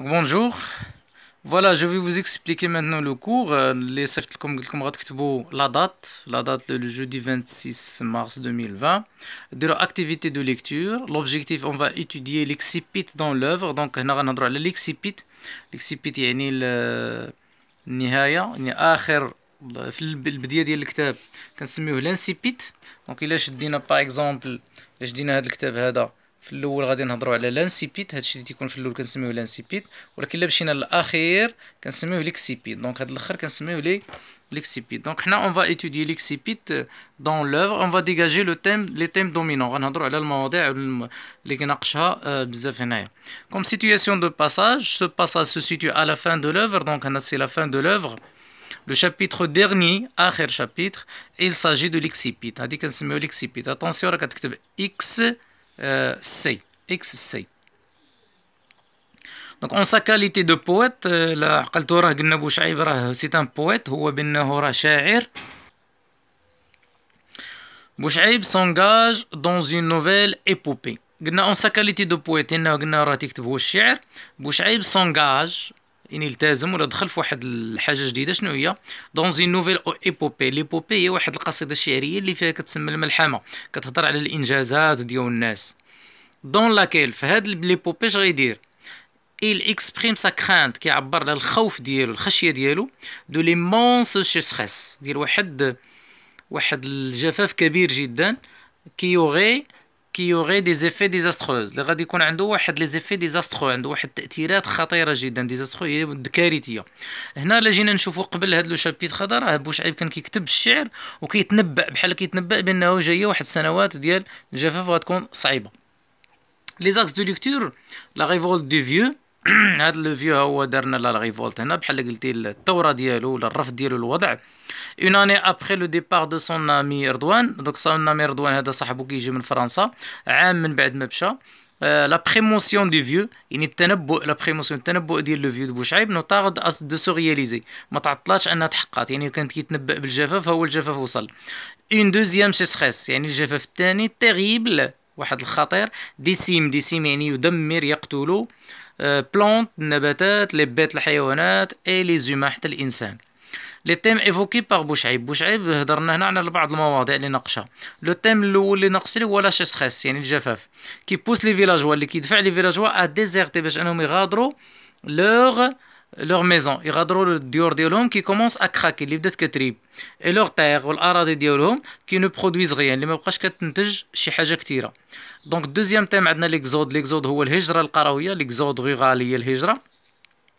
bonjour. Voilà, je vais vous expliquer maintenant le cours. Les comme la date, la date le jeudi 26 mars 2020. De activité de lecture, l'objectif on va étudier l'excipit dans l'œuvre. Donc on a droit l'excipit. L'excipit يعني le يعني آخر في البداية ديال الكتاب كنسميوه l'incipit. Donc إلا par exemple il هذا في الاول غادي نهضروا على لانسيبيت هادشي اللي تيكون في الاول كنسميوه لانسيبيت ولكن الا مشينا للاخير كنسميوه ليكسيبيت دونك هاد الاخر كنسميوه لي ليكسيبيت دونك حنا اون فا ايتوديي ليكسيبيت دون لوفر اون فا ديجاجي لو تيم لي تيم دومينون غنهضروا على المواضيع اللي كناقشها بزاف هنايا كوم سيتوياسيون دو باساج سو باساج سو سيتو ا لا فان دو لوفر دونك هنا سي لا فان دو لوفر Le chapitre dernier, آخر chapitre, il s'agit de l'excipit. هذه كنسميو l'excipit. Attention راه كتكتب x سي اكس سي دونك اون سا كاليتي دو بويت لا عقلتو راه قلنا بو شعيب راه سي ان بويت هو بانه راه شاعر بوشعيب سونجاج دون اون نوفيل ايبوبي قلنا اون سا كاليتي دو بويت هنا قلنا راه تكتب هو الشعر بوشعيب سونجاج يعني التزم ولا دخل في واحد الحاجه جديده شنو هي دون زي نوفيل ايبوبي ليبوبي هي واحد القصيده الشعريه اللي فيها كتسمى الملحمه كتهضر على الانجازات ديال الناس دون لاكيل في هاد ليبوبي اش غيدير il exprime sa crainte كيعبر على الخوف ديالو الخشيه ديالو دو ليمونس شيسخيس ديال واحد واحد الجفاف كبير جدا كيوغي كي يوغي دي زيفي ديزاستروز اللي غادي يكون عنده واحد لي زيفي ديزاسترو عنده واحد التاثيرات خطيره جدا ديزاسترو هي كارثيه هنا لا جينا نشوفوا قبل هذا لو شابيت خضر راه بوشعيب كان كيكتب الشعر وكيتنبأ بحال كيتنبأ بانه جايه واحد السنوات ديال الجفاف غتكون صعيبه لي زاكس دو ليكتور لا ريفولت دو فيو هذا الفيو هو درنا لا ريفولت هنا بحال قلتي الثوره ديالو ولا الرفض ديالو للوضع اون اني ابخي لو ديبار دو سون امي رضوان دوك سون امي رضوان هذا صاحبو كيجي من فرنسا عام من بعد ما مشى لا بريمونسيون دو فيو يعني التنبؤ لا بريمونسيون التنبؤ ديال لو فيو دو بوشعيب نو تارد اس دو سو رياليزي ما تعطلاتش انها تحقات يعني كانت كيتنبأ بالجفاف هو الجفاف وصل اون دوزيام سيسخيس يعني الجفاف الثاني تيغيبل واحد الخطير ديسيم ديسيم يعني يدمر يقتل بلونت آه، النباتات لي بيت الحيوانات اي لي زوما حتى الانسان لي تيم ايفوكي باغ بوشعيب بوشعيب هضرنا هنا على بعض المواضيع اللي ناقشها لو تيم الاول اللي ناقش هو لا شيسخيس يعني الجفاف كي بوس لي فيلاجوا اللي كيدفع لي فيلاجوا ا ديزيرتي باش انهم يغادروا لوغ لوغ ميزون يغادروا الديور ديالهم كي كومونس اكراكي اللي بدات كتريب اي لوغ تيغ والاراضي ديالهم كي نو برودويز غيان اللي ما بقاش كتنتج شي حاجه كثيره دونك دوزيام تيم عندنا ليكزود ليكزود هو الهجره القرويه ليكزود غيغال هي الهجره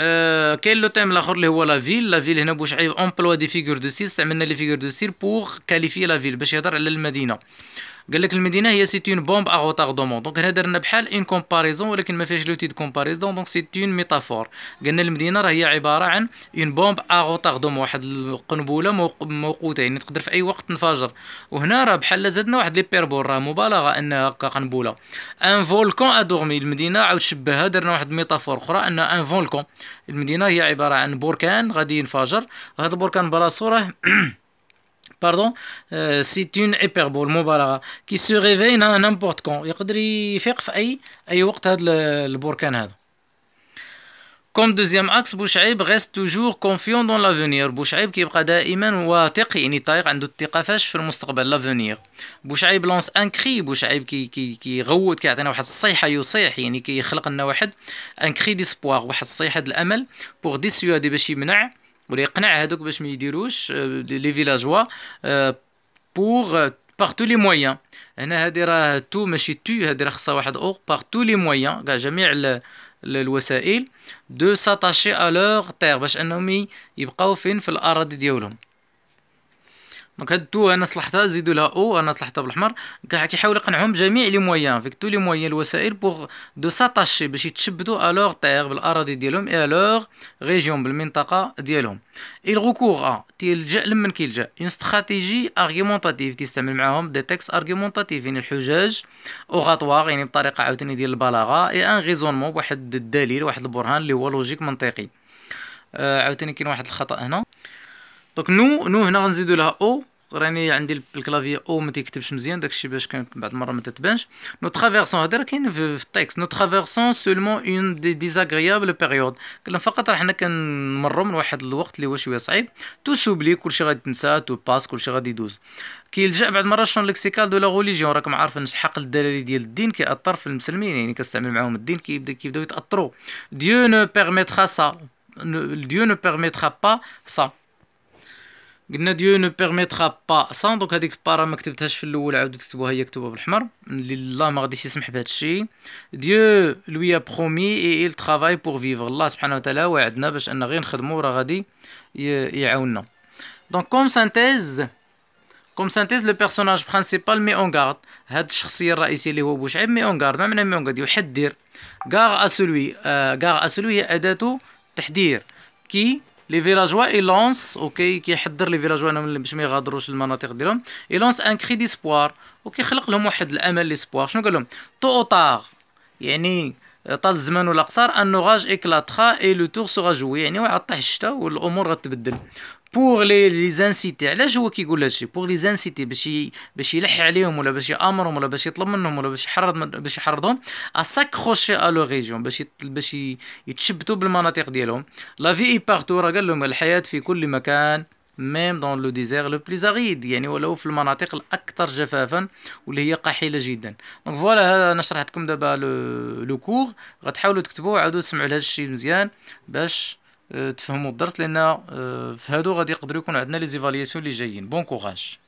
آه كاين لو تيم الاخر اللي هو لا فيل لا فيل هنا بوشعيب امبلوا دي فيغور دو سيل استعملنا لي فيغور دو سيل بوغ كاليفي لا فيل باش يهضر على المدينه قال لك المدينه هي سيت اون بومب ا غوتاردومون دونك هنا درنا بحال اون كومباريزون ولكن ما فيهاش لوتي دو كومباريزون دونك سيت اون ميتافور قلنا المدينه راه هي عباره عن اون بومب ا غوتاردومون واحد القنبله موقوته يعني تقدر في اي وقت تنفجر وهنا راه بحال زدنا واحد لي بيربور راه مبالغه انها هكا قنبله ان فولكون ا دورمي المدينه عاود شبهها درنا واحد ميتافور اخرى ان ان فولكون المدينه هي عباره عن بركان غادي ينفجر هذا البركان براسو راه باردون euh, اون une hyperbole مبالغه كي سو ريفي نامبورت كون يقدر يفيق في اي اي وقت هذا البركان هذا كوم دوزيام اكس بوشعيب غيست توجور كونفيون دون لافونير بوشعيب كيبقى دائما واثق يعني طايق عنده الثقه فاش في المستقبل لافونير بوشعيب لونس ان كري بوشعيب كي كي كيغوت كيعطينا واحد الصيحه يصيح يعني كيخلق لنا واحد ان كري ديسبوار واحد الصيحه د الامل بوغ ديسيوادي باش يمنع ولا يقنع هادوك باش ما يديروش آه، لي فيلاجوا بور باغ تو لي مويان هنا هادي راه تو ماشي تو هادي راه خصها واحد او باغ تو لي مويان كاع جميع الوسائل دو ساتاشي ا لور تير باش انهم يبقاو فين في الاراضي ديالهم دونك هاد تو انا صلحتها زيدوا لها او انا صلحتها بالاحمر كيحاول يقنعهم بجميع لي مويان فيك تو لي مويان الوسائل بوغ دو ساتاشي باش يتشبدوا الوغ تيغ بالاراضي ديالهم اي الوغ ريجيون بالمنطقه ديالهم اي الغوكوغ ا تيلجا لمن كيلجا اون استراتيجي ارغيومونتاتيف تيستعمل معاهم دي تيكست ارغيومونتاتيف يعني الحجاج اوغاتوار يعني بطريقه عاوتاني ديال البلاغه اي ان ريزونمون بواحد الدليل واحد البرهان اللي هو لوجيك منطقي آه عاوتاني كاين واحد الخطا هنا دونك نو نو هنا غنزيدو لها او راني عندي الكلافي او ما تيكتبش مزيان داكشي باش كان بعض المرات ما تتبانش نو ترافيرسون هذا راه كاين في التكست نو ترافيرسون سولمون اون دي ديزاغريابل بيريود كنا فقط راه حنا كنمروا من واحد الوقت اللي هو شويه صعيب تو سوبلي كلشي غادي تنسى تو باس كلشي غادي يدوز كيلجا بعض المرات شون ليكسيكال دو لا غوليجيون راكم عارفين الحق الدلالي ديال الدين كيأثر في المسلمين يعني كنستعمل معاهم الدين كيبدا كيبداو يتاثروا ديو نو بيرميترا سا ديو نو بيرميترا با سا قلنا ديو نو بيرميترا با سان دونك هذيك بارا ما كتبتهاش في الاول عاود تكتبوها هي كتبوها بالحمر الله ما غاديش يسمح بهذا الشيء ديو لويا برومي اي ايل ترافاي بور فيفر الله سبحانه وتعالى وعدنا باش ان غير نخدمو راه غادي يعاوننا دونك كوم سانتيز كوم سانتيز لو بيرسوناج برينسيبال مي اون غارد هاد الشخصيه الرئيسيه اللي هو بوشعيب مي اون غارد ما معنى مي اون غارد يحذر غار اسلوي غار اسلوي هي اداه تحذير كي لي فيلاجوا يلونس اوكي كيحضر لي فيلاجوا انهم باش ما يغادروش المناطق ديالهم يلونس ان كري ديسبوار وكيخلق لهم واحد الامل ليسبوار شنو قال لهم تو اوتار يعني طال الزمان ولا قصار ان نوغاج اكلاتخا اي لو تور سوغا جوي يعني واحد طيح الشتا والامور غتبدل بور لي لي زانسيتي علاش هو كيقول هادشي بور لي زانسيتي باش باش يلح عليهم ولا باش يامرهم ولا باش يطلب منهم ولا باش يحرض باش يحرضهم اساكروشي ا لو ريجون باش باش يتشبتوا بالمناطق ديالهم لا في اي بارتو راه قال لهم الحياه في كل مكان ميم دون لو ديزير لو بلي اريد يعني ولو في المناطق الاكثر جفافا واللي هي قحيله جدا دونك فوالا انا شرحت لكم دابا لو كور غتحاولوا تكتبوه عاودوا تسمعوا لهذا الشيء مزيان باش تفهموا الدرس لان آه، في هادو غادي يقدروا يكون عندنا لي زيفالياسيون اللي جايين بون كوراج